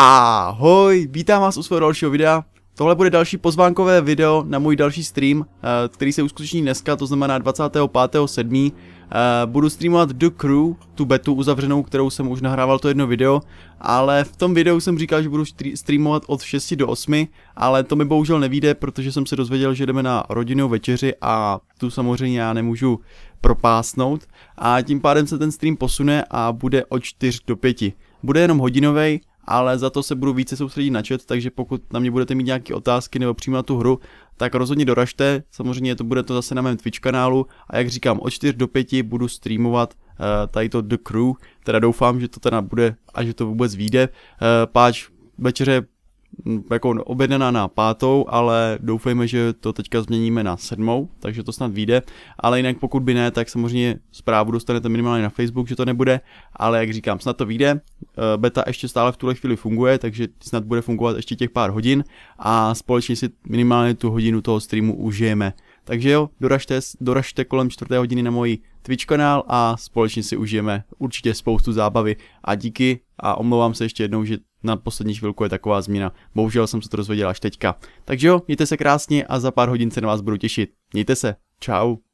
Ahoj, vítám vás u svého dalšího videa. Tohle bude další pozvánkové video na můj další stream, eh, který se uskuteční dneska, to znamená 25.7. Eh, budu streamovat The Crew, tu betu uzavřenou, kterou jsem už nahrával to jedno video, ale v tom videu jsem říkal, že budu streamovat od 6 do 8, ale to mi bohužel nevíde, protože jsem se dozvěděl, že jdeme na rodinnou večeři a tu samozřejmě já nemůžu propásnout a tím pádem se ten stream posune a bude od 4 do 5. Bude jenom hodinový ale za to se budu více soustředit na chat, takže pokud na mě budete mít nějaké otázky nebo přímo na tu hru, tak rozhodně doražte, samozřejmě to bude to zase na mém Twitch kanálu a jak říkám, od 4 do 5 budu streamovat uh, tady to The Crew, teda doufám, že to teda bude a že to vůbec vyjde, uh, páč večeře hm, jako objednaná na pátou, ale doufejme, že to teďka změníme na sedmou, takže to snad vyjde, ale jinak pokud by ne, tak samozřejmě zprávu dostanete minimálně na Facebook, že to nebude, ale jak říkám, snad to vyjde, Eh, beta ještě stále v tuhle chvíli funguje, takže snad bude fungovat ještě těch pár hodin a společně si minimálně tu hodinu toho streamu užijeme. Takže jo, doražte, doražte kolem čtvrté hodiny na můj Twitch kanál a společně si užijeme určitě spoustu zábavy a díky a omlouvám se ještě jednou, že na poslední chvilku je taková změna. Bohužel jsem se to dozvěděl až teďka. Takže jo, mějte se krásně a za pár hodin se na vás budu těšit. Mějte se, čau.